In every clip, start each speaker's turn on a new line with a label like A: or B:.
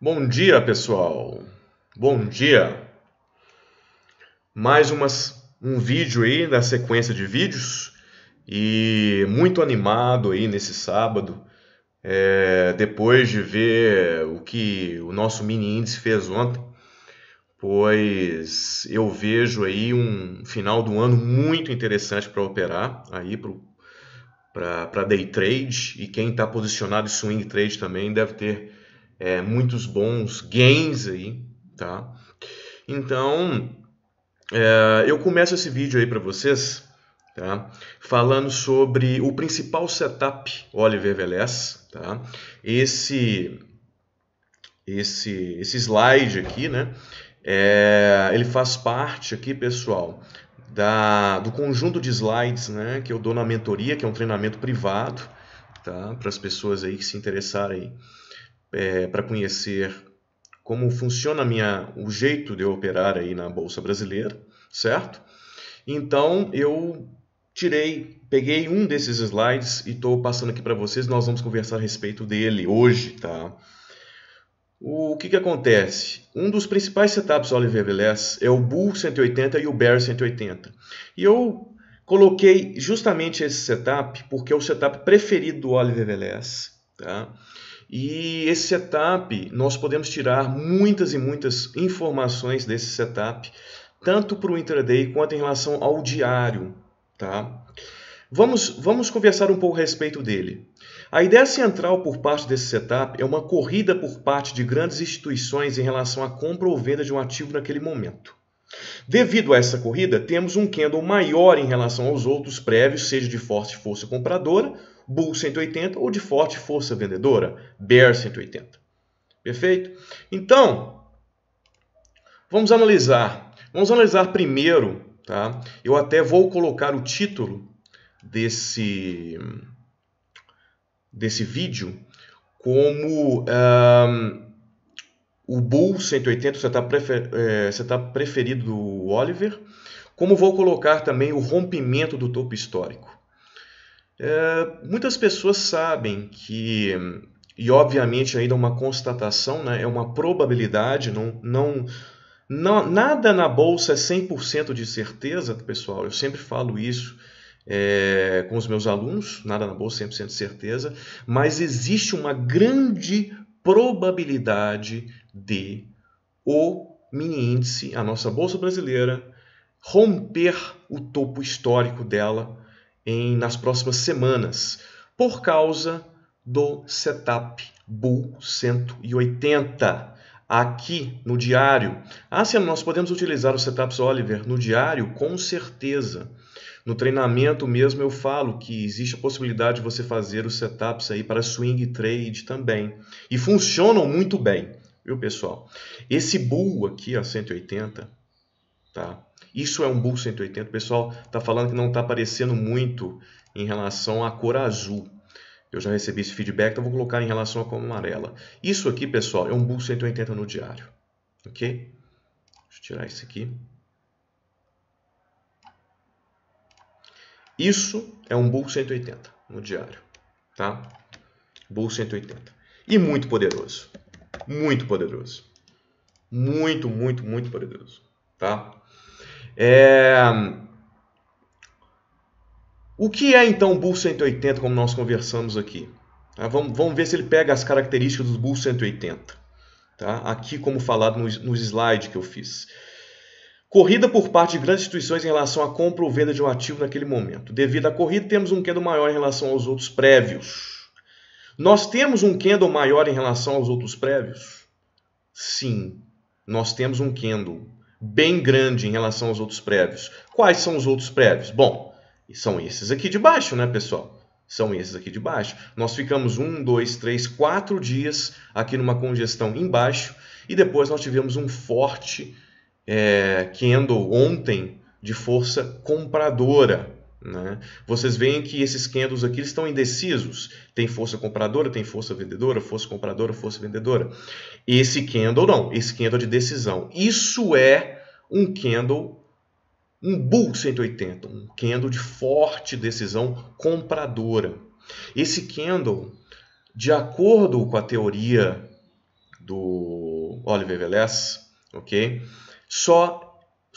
A: Bom dia, pessoal. Bom dia. Mais umas, um vídeo aí da sequência de vídeos e muito animado aí nesse sábado, é, depois de ver o que o nosso mini índice fez ontem, pois eu vejo aí um final do ano muito interessante para operar aí para day trade e quem está posicionado em swing trade também deve ter é, muitos bons gains aí, tá? Então, é, eu começo esse vídeo aí para vocês, tá? Falando sobre o principal setup Oliver Velez, tá? Esse, esse, esse slide aqui, né? É, ele faz parte aqui, pessoal, da, do conjunto de slides né, que eu dou na mentoria, que é um treinamento privado, tá? Para as pessoas aí que se interessarem aí é, para conhecer como funciona minha, o jeito de eu operar aí na Bolsa Brasileira, certo? Então eu tirei, peguei um desses slides e estou passando aqui para vocês, nós vamos conversar a respeito dele hoje, tá? O que, que acontece? Um dos principais setups do Oliver Velez é o Bull 180 e o Bear 180. E eu coloquei justamente esse setup porque é o setup preferido do Oliver Velez. Tá? E esse setup, nós podemos tirar muitas e muitas informações desse setup, tanto para o intraday quanto em relação ao diário. Tá? Vamos, vamos conversar um pouco a respeito dele. A ideia central por parte desse setup é uma corrida por parte de grandes instituições em relação à compra ou venda de um ativo naquele momento. Devido a essa corrida, temos um candle maior em relação aos outros prévios, seja de forte força compradora Bull 180 ou de forte força vendedora, Bear 180. Perfeito? Então, vamos analisar. Vamos analisar primeiro, tá? Eu até vou colocar o título desse desse vídeo como um, o Bull 180, você está prefer, é, tá preferido do Oliver, como vou colocar também o rompimento do topo histórico. É, muitas pessoas sabem que, e obviamente ainda uma constatação, né, é uma probabilidade, não, não, não, nada na bolsa é 100% de certeza, pessoal, eu sempre falo isso. É, com os meus alunos, nada na bolsa 100% é de certeza, mas existe uma grande probabilidade de o mini índice, a nossa bolsa brasileira, romper o topo histórico dela em, nas próximas semanas, por causa do setup Bull 180 aqui no diário. Ah, sim, nós podemos utilizar os setups Oliver no diário? Com certeza. No treinamento mesmo eu falo que existe a possibilidade de você fazer os setups aí para swing trade também. E funcionam muito bem, viu pessoal? Esse bull aqui, a 180, tá? Isso é um Bull 180. O pessoal está falando que não está aparecendo muito em relação à cor azul. Eu já recebi esse feedback, então vou colocar em relação à cor amarela. Isso aqui, pessoal, é um Bull 180 no diário. Ok? Deixa eu tirar isso aqui. Isso é um Bull 180 no diário, tá? Bull 180. E muito poderoso. Muito poderoso. Muito, muito, muito poderoso, tá? É... O que é então o Bull 180, como nós conversamos aqui? Tá? Vamos, vamos ver se ele pega as características do Bull 180. Tá? Aqui, como falado nos, nos slides que eu fiz. Corrida por parte de grandes instituições em relação à compra ou venda de um ativo naquele momento. Devido à corrida, temos um candle maior em relação aos outros prévios. Nós temos um candle maior em relação aos outros prévios? Sim, nós temos um candle bem grande em relação aos outros prévios. Quais são os outros prévios? Bom, são esses aqui de baixo, né, pessoal? São esses aqui de baixo. Nós ficamos um, dois, três, quatro dias aqui numa congestão embaixo e depois nós tivemos um forte é, candle ontem de força compradora. Né? Vocês veem que esses candles aqui estão indecisos. Tem força compradora, tem força vendedora, força compradora, força vendedora. Esse candle não, esse candle é de decisão. Isso é um candle, um Bull 180, um candle de forte decisão compradora. Esse candle, de acordo com a teoria do Oliver Velez, ok? Só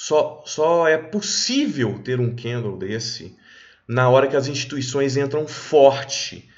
A: só, só é possível ter um candle desse na hora que as instituições entram forte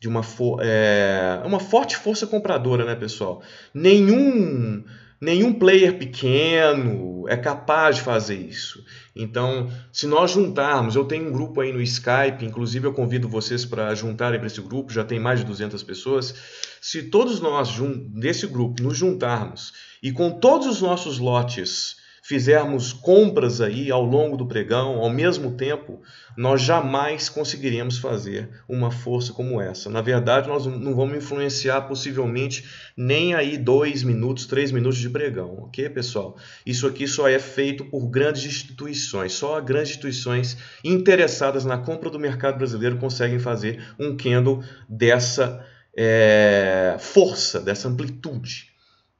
A: de uma, é, uma forte força compradora, né, pessoal? Nenhum nenhum player pequeno é capaz de fazer isso. Então, se nós juntarmos, eu tenho um grupo aí no Skype, inclusive eu convido vocês para juntarem para esse grupo, já tem mais de 200 pessoas. Se todos nós desse grupo nos juntarmos e com todos os nossos lotes fizermos compras aí ao longo do pregão, ao mesmo tempo, nós jamais conseguiríamos fazer uma força como essa. Na verdade, nós não vamos influenciar possivelmente nem aí dois minutos, três minutos de pregão, ok, pessoal? Isso aqui só é feito por grandes instituições, só grandes instituições interessadas na compra do mercado brasileiro conseguem fazer um candle dessa é, força, dessa amplitude,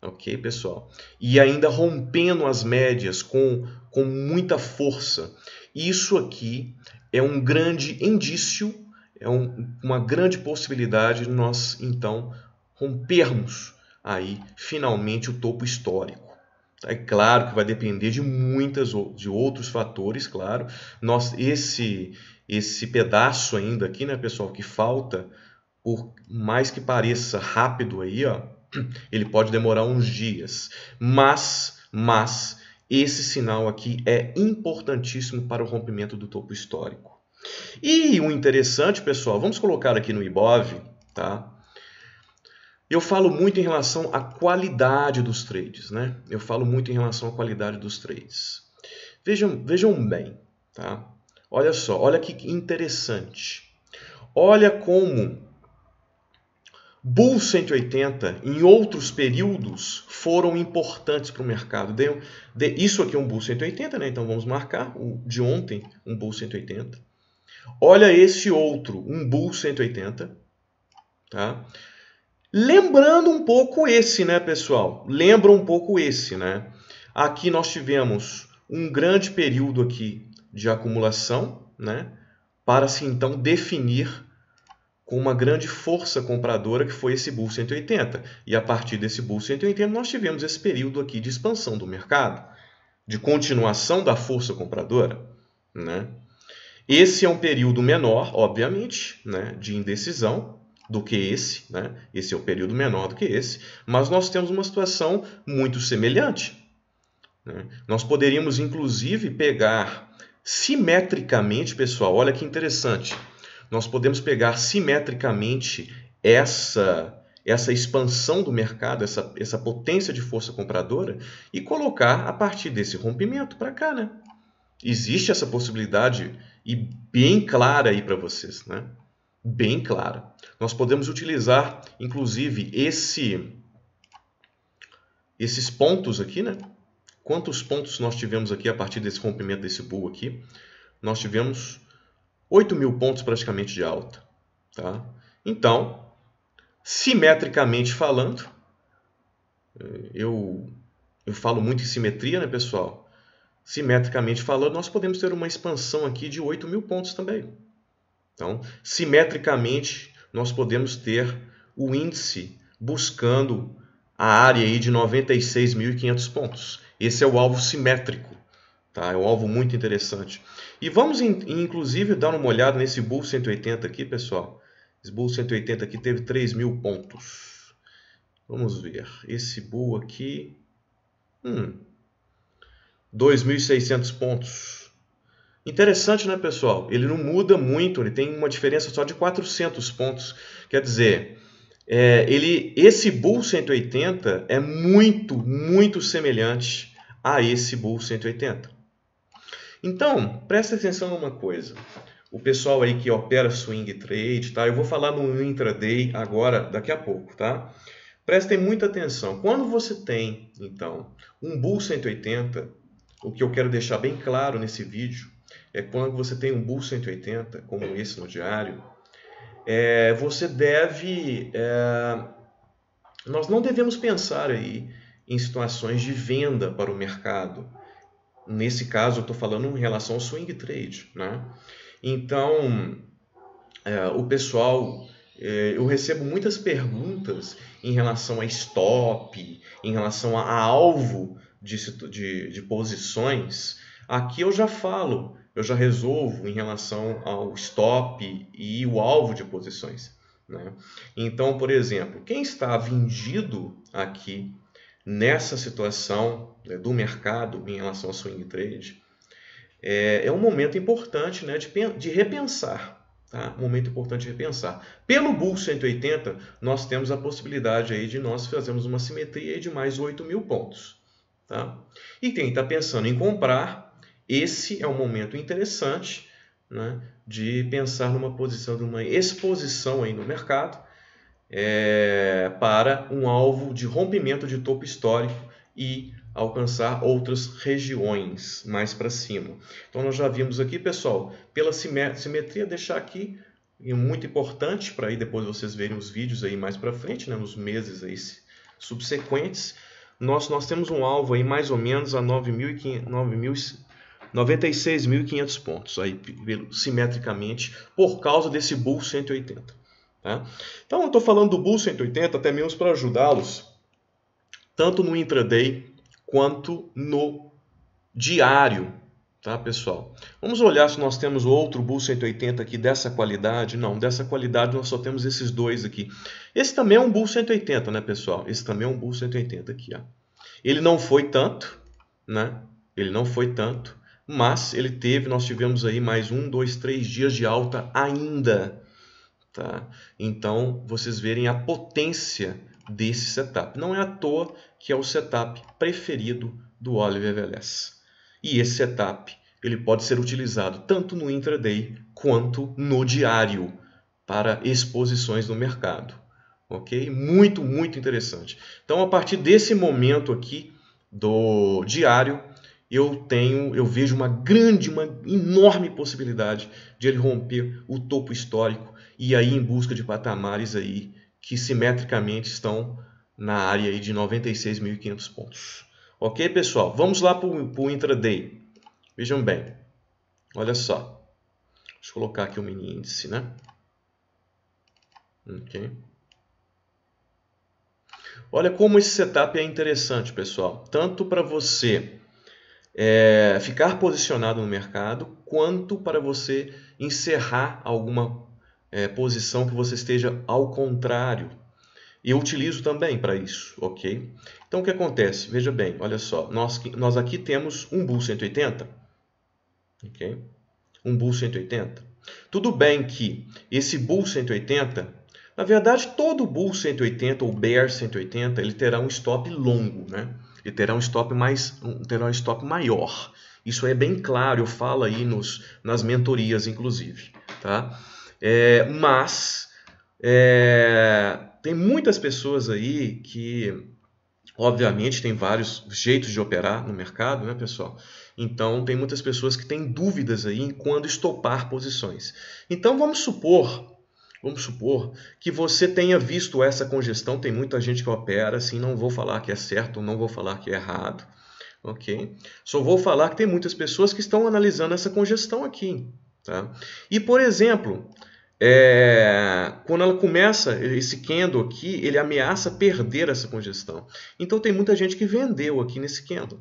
A: ok, pessoal? E ainda rompendo as médias com, com muita força. Isso aqui é um grande indício, é um, uma grande possibilidade de nós, então, rompermos aí, finalmente, o topo histórico. É claro que vai depender de muitas de outros fatores, claro. Nós, esse esse pedaço ainda aqui, né, pessoal, que falta, por mais que pareça rápido aí, ó, ele pode demorar uns dias. Mas, mas, esse sinal aqui é importantíssimo para o rompimento do topo histórico. E o interessante, pessoal, vamos colocar aqui no IBOV, tá? Eu falo muito em relação à qualidade dos trades, né? Eu falo muito em relação à qualidade dos trades. Vejam, vejam bem, tá? Olha só, olha que interessante. Olha como Bull 180 em outros períodos foram importantes para o mercado. Deu, de, isso aqui é um Bull 180, né? então vamos marcar o de ontem, um Bull 180. Olha esse outro, um Bull 180. Tá? Lembrando um pouco esse, né, pessoal? Lembra um pouco esse, né? Aqui nós tivemos um grande período aqui de acumulação, né? Para se então definir com uma grande força compradora que foi esse Bull 180. E a partir desse Bull 180 nós tivemos esse período aqui de expansão do mercado, de continuação da força compradora. Né? Esse é um período menor, obviamente, né, de indecisão do que esse, né? esse é o um período menor do que esse, mas nós temos uma situação muito semelhante. Né? Nós poderíamos, inclusive, pegar simetricamente, pessoal, olha que interessante, nós podemos pegar simetricamente essa essa expansão do mercado, essa, essa potência de força compradora e colocar a partir desse rompimento para cá, né? Existe essa possibilidade e bem clara aí para vocês, né? Bem clara. Nós podemos utilizar, inclusive, esse esses pontos aqui, né? Quantos pontos nós tivemos aqui a partir desse rompimento desse bull aqui? Nós tivemos 8 mil pontos praticamente de alta. Tá? Então, simetricamente falando, eh, eu, eu falo muito em simetria, né, pessoal? Simetricamente falando, nós podemos ter uma expansão aqui de 8 mil pontos também. Então, simetricamente, nós podemos ter o índice buscando a área aí de 96.500 pontos. Esse é o alvo simétrico. Tá? É um alvo muito interessante. E vamos, inclusive, dar uma olhada nesse Bull 180 aqui, pessoal. Esse Bull 180 aqui teve 3 mil pontos. Vamos ver. Esse Bull aqui... Hum, 2.600 pontos. Interessante, né, pessoal? Ele não muda muito, ele tem uma diferença só de 400 pontos. Quer dizer, é, ele, esse Bull 180 é muito, muito semelhante a esse Bull 180. Então, presta atenção numa coisa. O pessoal aí que opera swing trade, tá? Eu vou falar no intraday agora, daqui a pouco, tá? Prestem muita atenção. Quando você tem, então, um Bull 180, o que eu quero deixar bem claro nesse vídeo é quando você tem um Bull 180, como esse no diário, é, você deve. É, nós não devemos pensar aí em situações de venda para o mercado Nesse caso, eu estou falando em relação ao swing trade, né? Então, é, o pessoal, é, eu recebo muitas perguntas em relação a stop, em relação a, a alvo de, de, de posições. Aqui eu já falo, eu já resolvo em relação ao stop e o alvo de posições. Né? Então, por exemplo, quem está vendido aqui nessa situação né, do mercado em relação ao swing trade, é, é um momento importante né, de, de repensar. Tá? Um momento importante de repensar. Pelo Bull 180, nós temos a possibilidade aí de nós fazermos uma simetria de mais 8 mil pontos. Tá? E quem está pensando em comprar, esse é um momento interessante né, de pensar numa posição, numa exposição aí no mercado, é, para um alvo de rompimento de topo histórico e alcançar outras regiões mais para cima. Então nós já vimos aqui, pessoal, pela simetria, deixar aqui muito importante para aí depois vocês verem os vídeos aí mais para frente, né, nos meses aí subsequentes. Nós, nós temos um alvo aí mais ou menos a 96.500 pontos aí simetricamente por causa desse bull 180. Né? Então, eu estou falando do Bull 180 até mesmo para ajudá-los, tanto no intraday quanto no diário, tá, pessoal? Vamos olhar se nós temos outro Bull 180 aqui dessa qualidade. Não, dessa qualidade nós só temos esses dois aqui. Esse também é um Bull 180, né, pessoal? Esse também é um Bull 180 aqui, ó. Ele não foi tanto, né? Ele não foi tanto, mas ele teve, nós tivemos aí mais um, dois, três dias de alta ainda, Tá? Então, vocês verem a potência desse setup. Não é à toa que é o setup preferido do Oliver Velez. E esse setup ele pode ser utilizado tanto no intraday quanto no diário para exposições no mercado. Ok? Muito, muito interessante. Então, a partir desse momento aqui do diário, eu tenho, eu vejo uma grande, uma enorme possibilidade de ele romper o topo histórico e aí em busca de patamares aí que simetricamente estão na área aí de 96.500 pontos. Ok, pessoal? Vamos lá para o intraday. Vejam bem. Olha só. Deixa eu colocar aqui o mini índice, né? Ok. Olha como esse setup é interessante, pessoal. Tanto para você é, ficar posicionado no mercado, quanto para você encerrar alguma é, posição que você esteja ao contrário. E eu utilizo também para isso, ok? Então o que acontece? Veja bem, olha só, nós, nós aqui temos um Bull 180, ok? Um Bull 180. Tudo bem que esse Bull 180, na verdade todo Bull 180 ou Bear 180, ele terá um stop longo, né? e terá um stop mais terá um stop maior. Isso é bem claro, eu falo aí nos, nas mentorias, inclusive. Tá? É, mas é, tem muitas pessoas aí que, obviamente, tem vários jeitos de operar no mercado, né, pessoal? Então, tem muitas pessoas que têm dúvidas aí em quando estopar posições. Então, vamos supor Vamos supor que você tenha visto essa congestão, tem muita gente que opera, assim, não vou falar que é certo, não vou falar que é errado, ok? Só vou falar que tem muitas pessoas que estão analisando essa congestão aqui, tá? E, por exemplo, é, quando ela começa, esse candle aqui, ele ameaça perder essa congestão. Então tem muita gente que vendeu aqui nesse candle,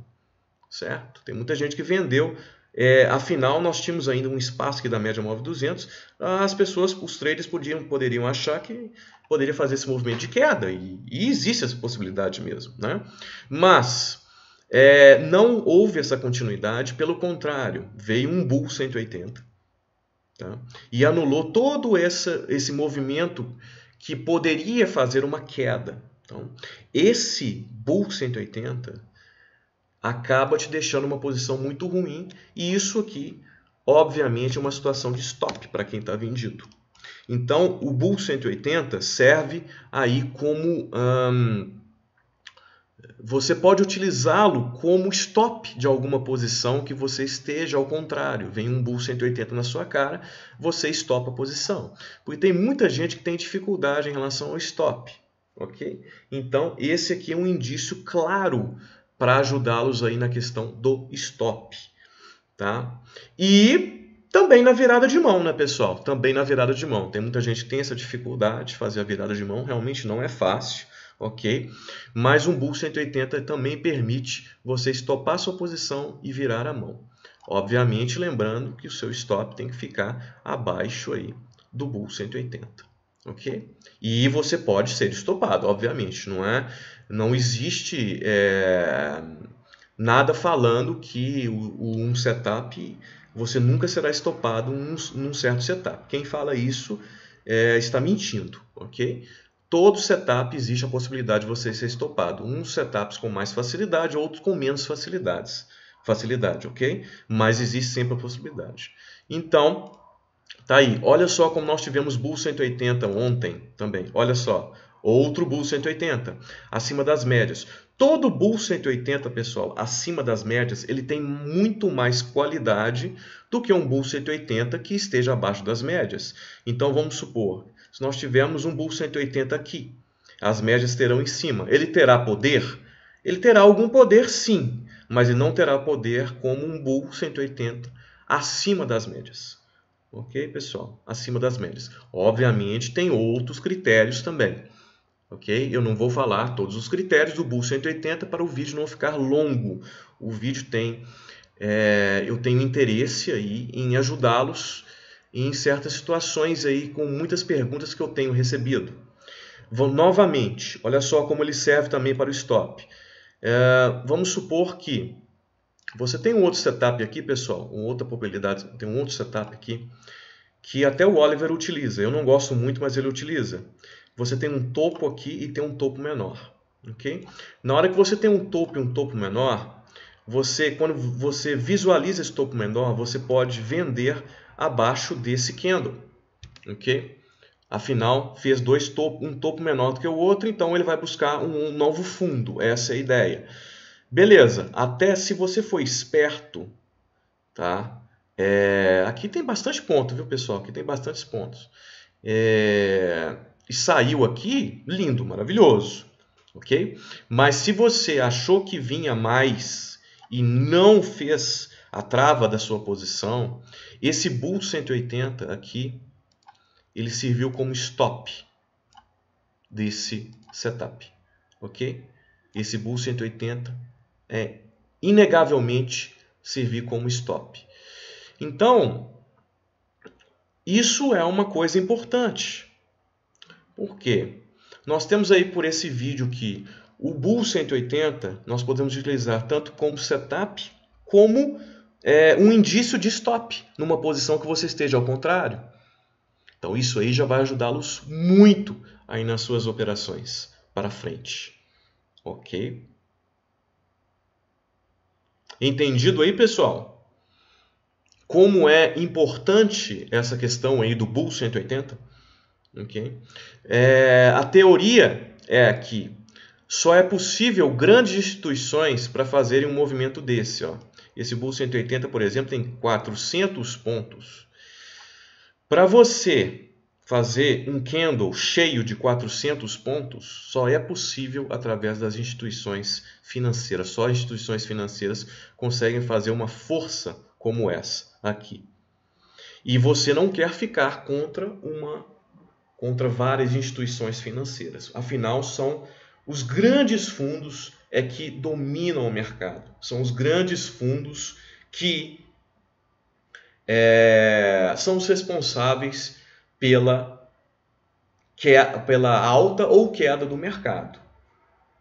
A: certo? Tem muita gente que vendeu é, afinal, nós tínhamos ainda um espaço aqui da média móvel 200, as pessoas, os traders podiam, poderiam achar que poderia fazer esse movimento de queda, e, e existe essa possibilidade mesmo. Né? Mas é, não houve essa continuidade, pelo contrário, veio um bull 180 tá? e anulou todo essa, esse movimento que poderia fazer uma queda. Então, esse bull 180 acaba te deixando uma posição muito ruim e isso aqui, obviamente, é uma situação de stop para quem está vendido. Então, o Bull 180 serve aí como... Hum, você pode utilizá-lo como stop de alguma posição que você esteja ao contrário. Vem um Bull 180 na sua cara, você stopa a posição. Porque tem muita gente que tem dificuldade em relação ao stop. Ok? Então, esse aqui é um indício claro para ajudá-los aí na questão do stop, tá? E também na virada de mão, né, pessoal? Também na virada de mão. Tem muita gente que tem essa dificuldade de fazer a virada de mão, realmente não é fácil, ok? Mas um Bull 180 também permite você estopar sua posição e virar a mão. Obviamente, lembrando que o seu stop tem que ficar abaixo aí do Bull 180 ok? E você pode ser estopado, obviamente, não é? Não existe é, nada falando que o, o, um setup você nunca será estopado num, num certo setup. Quem fala isso é, está mentindo, ok? Todo setup existe a possibilidade de você ser estopado. Uns setups com mais facilidade, outros com menos facilidades. Facilidade, ok? Mas existe sempre a possibilidade. Então, Tá aí, olha só como nós tivemos Bull 180 ontem também, olha só. Outro Bull 180, acima das médias. Todo Bull 180, pessoal, acima das médias, ele tem muito mais qualidade do que um Bull 180 que esteja abaixo das médias. Então, vamos supor, se nós tivermos um Bull 180 aqui, as médias terão em cima. Ele terá poder? Ele terá algum poder, sim, mas ele não terá poder como um Bull 180 acima das médias. Ok, pessoal? Acima das médias. Obviamente, tem outros critérios também. Ok? Eu não vou falar todos os critérios do Bull 180 para o vídeo não ficar longo. O vídeo tem... É, eu tenho interesse aí em ajudá-los em certas situações aí com muitas perguntas que eu tenho recebido. Vou, novamente, olha só como ele serve também para o stop. É, vamos supor que você tem um outro setup aqui, pessoal, uma outra probabilidade, tem um outro setup aqui, que até o Oliver utiliza. Eu não gosto muito, mas ele utiliza. Você tem um topo aqui e tem um topo menor. ok? Na hora que você tem um topo e um topo menor, você, quando você visualiza esse topo menor, você pode vender abaixo desse candle. ok? Afinal, fez dois topo, um topo menor do que o outro, então ele vai buscar um, um novo fundo. Essa é a ideia. Beleza, até se você for esperto, tá? É, aqui tem bastante ponto, viu, pessoal? Aqui tem bastantes pontos. É, e saiu aqui, lindo, maravilhoso, ok? Mas se você achou que vinha mais e não fez a trava da sua posição, esse Bull 180 aqui, ele serviu como stop desse setup, ok? Esse Bull 180 é, inegavelmente servir como stop. Então, isso é uma coisa importante. Por quê? Nós temos aí por esse vídeo que o Bull 180 nós podemos utilizar tanto como setup como é, um indício de stop numa posição que você esteja ao contrário. Então isso aí já vai ajudá-los muito aí nas suas operações para frente. Ok? Entendido aí, pessoal? Como é importante essa questão aí do Bull 180? Okay? É, a teoria é que só é possível grandes instituições para fazerem um movimento desse. Ó. Esse Bull 180, por exemplo, tem 400 pontos. Para você Fazer um candle cheio de 400 pontos só é possível através das instituições financeiras. Só instituições financeiras conseguem fazer uma força como essa aqui. E você não quer ficar contra uma contra várias instituições financeiras. Afinal, são os grandes fundos é que dominam o mercado. São os grandes fundos que é, são os responsáveis pela, que, pela alta ou queda do mercado.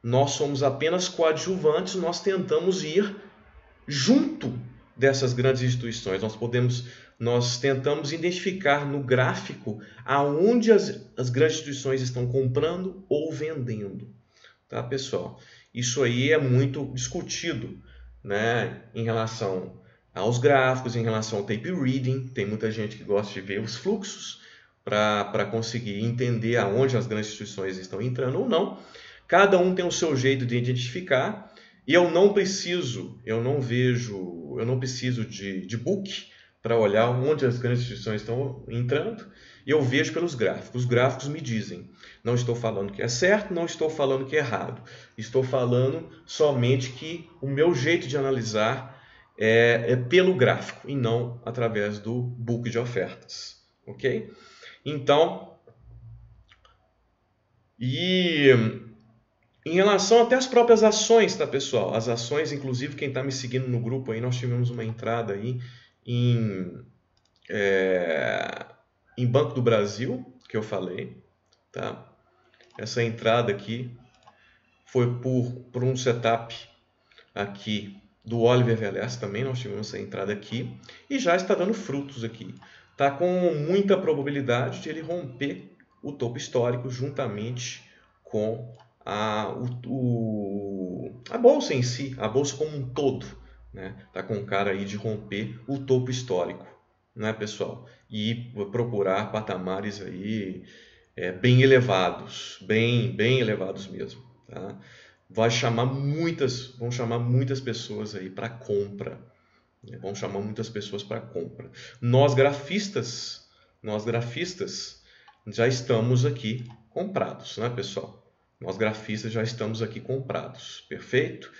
A: Nós somos apenas coadjuvantes, nós tentamos ir junto dessas grandes instituições. Nós podemos, nós tentamos identificar no gráfico aonde as, as grandes instituições estão comprando ou vendendo, tá pessoal? Isso aí é muito discutido, né, em relação aos gráficos, em relação ao tape reading. Tem muita gente que gosta de ver os fluxos, para conseguir entender aonde as grandes instituições estão entrando ou não. Cada um tem o seu jeito de identificar e eu não preciso, eu não vejo, eu não preciso de, de book para olhar onde as grandes instituições estão entrando e eu vejo pelos gráficos. Os gráficos me dizem. Não estou falando que é certo, não estou falando que é errado. Estou falando somente que o meu jeito de analisar é, é pelo gráfico e não através do book de ofertas, ok? Então, e em relação até às próprias ações, tá, pessoal? As ações, inclusive, quem está me seguindo no grupo aí, nós tivemos uma entrada aí em, é, em Banco do Brasil, que eu falei, tá? Essa entrada aqui foi por, por um setup aqui do Oliver Velas também, nós tivemos essa entrada aqui e já está dando frutos aqui está com muita probabilidade de ele romper o topo histórico juntamente com a, o, o, a bolsa em si, a bolsa como um todo. Né? Tá com cara aí de romper o topo histórico, né, pessoal? E procurar patamares aí é, bem elevados, bem, bem elevados mesmo. Tá? Vai chamar muitas, vão chamar muitas pessoas aí para compra. Vão é chamar muitas pessoas para compra. Nós grafistas, nós grafistas já estamos aqui comprados, né, pessoal? Nós grafistas já estamos aqui comprados, perfeito?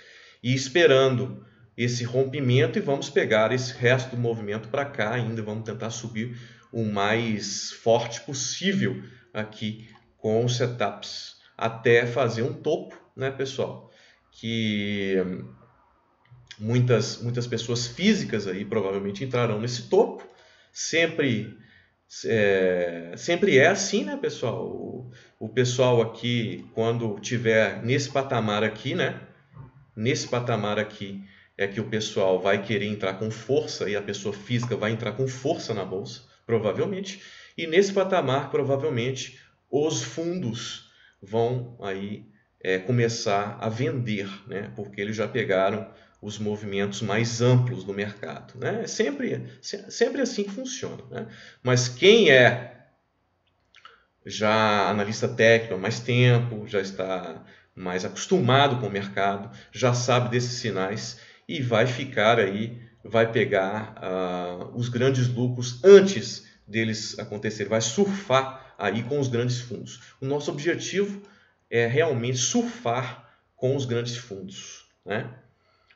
A: E esperando esse rompimento e vamos pegar esse resto do movimento para cá ainda, vamos tentar subir o mais forte possível aqui com os setups até fazer um topo, né, pessoal? Que muitas, muitas pessoas físicas aí provavelmente entrarão nesse topo. Sempre é, sempre é assim, né, pessoal? O, o, pessoal aqui, quando tiver nesse patamar aqui, né? Nesse patamar aqui é que o pessoal vai querer entrar com força e a pessoa física vai entrar com força na bolsa, provavelmente. E nesse patamar, provavelmente, os fundos vão aí é, começar a vender, né? Porque eles já pegaram os movimentos mais amplos do mercado. Né? É sempre, sempre assim que funciona. Né? Mas quem é já analista técnico há mais tempo, já está mais acostumado com o mercado, já sabe desses sinais e vai ficar aí, vai pegar uh, os grandes lucros antes deles acontecer, vai surfar aí com os grandes fundos. O nosso objetivo é realmente surfar com os grandes fundos, né?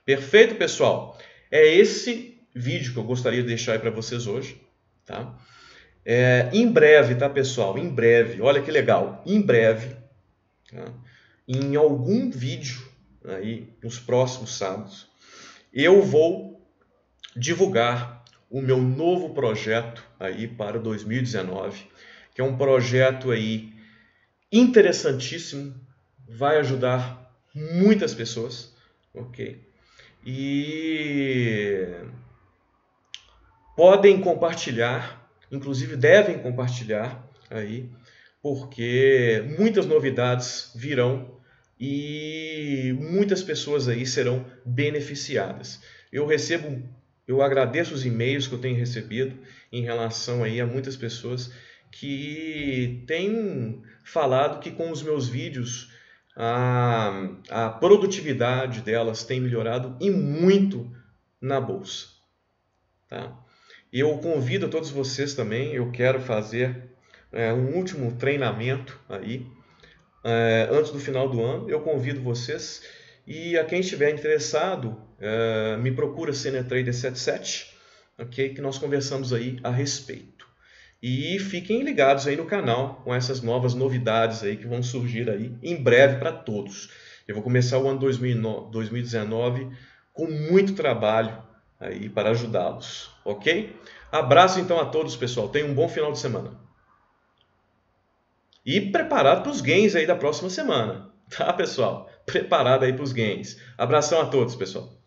A: Perfeito, pessoal? É esse vídeo que eu gostaria de deixar aí para vocês hoje, tá? É, em breve, tá, pessoal? Em breve, olha que legal, em breve, tá? em algum vídeo aí, nos próximos sábados, eu vou divulgar o meu novo projeto aí para 2019, que é um projeto aí interessantíssimo, vai ajudar muitas pessoas, ok? e podem compartilhar, inclusive devem compartilhar aí, porque muitas novidades virão e muitas pessoas aí serão beneficiadas. Eu recebo, eu agradeço os e-mails que eu tenho recebido em relação aí a muitas pessoas que têm falado que com os meus vídeos a, a produtividade delas tem melhorado e muito na bolsa. Tá? Eu convido a todos vocês também, eu quero fazer é, um último treinamento aí, é, antes do final do ano. Eu convido vocês e a quem estiver interessado, é, me procura CNETrader77, ok? Que nós conversamos aí a respeito. E fiquem ligados aí no canal com essas novas novidades aí que vão surgir aí em breve para todos. Eu vou começar o ano 2019 com muito trabalho aí para ajudá-los, ok? Abraço então a todos, pessoal. Tenham um bom final de semana. E preparado para os gains aí da próxima semana, tá, pessoal? Preparado aí para os gains. Abração a todos, pessoal.